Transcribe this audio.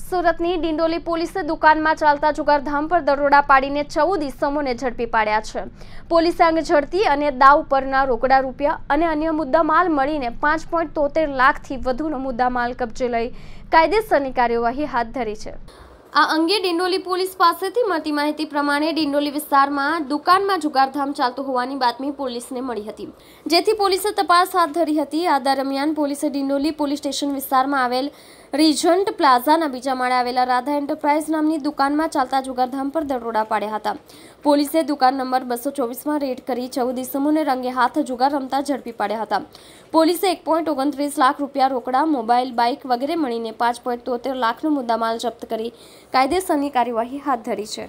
સુરતની ડિંડોલી પોલીસે દુકાનમાં ચાલતા જુગારધામ પર દરોડા પાડીને ચૌદ ઇસમોને ઝડપી પાડ્યા છે પોલીસે અંગ ઝડપી અને દાવ પરના રોકડા રૂપિયા અને અન્ય મુદ્દામાલ મળીને પાંચ પોઈન્ટ તોતેર લાખથી વધુનો મુદ્દામાલ કબજે લઈ કાયદેસરની કાર્યવાહી હાથ ધરી છે આ અંગે ડિંડોલી પોલીસ પાસેથી મળતી માહિતી પ્રમાણે ડિંડોલી વિસ્તારમાં દુકાનમાં જુગારધામ ચાલતું હોવાની બાતમી પોલીસને મળી હતી જેથી પોલીસે તપાસ હાથ ધરી હતી આ દરમિયાન પોલીસે ડિંડોલી પોલીસ સ્ટેશન વિસ્તારમાં આવેલ રિજન્ટ પ્લાઝાના બીજા માળે આવેલા રાધા એન્ટરપ્રાઇઝ નામની દુકાનમાં ચાલતા જુગારધામ પર દરોડા પાડ્યા હતા પોલીસે દુકાન નંબર બસો ચોવીસમાં રેડ કરી ચૌદ સમૂહને રંગે હાથ જુગાર રમતા ઝડપી પાડ્યા હતા પોલીસે એક પોઈન્ટ ઓગણત્રીસ લાખ રૂપિયા રોકડા મોબાઈલ બાઇક વગેરે મળીને પાંચ પોઈન્ટ તોતેર લાખનો મુદ્દામાલ જપ્ત કરી કાયદેસરની કાર્યવાહી હાથ ધરી છે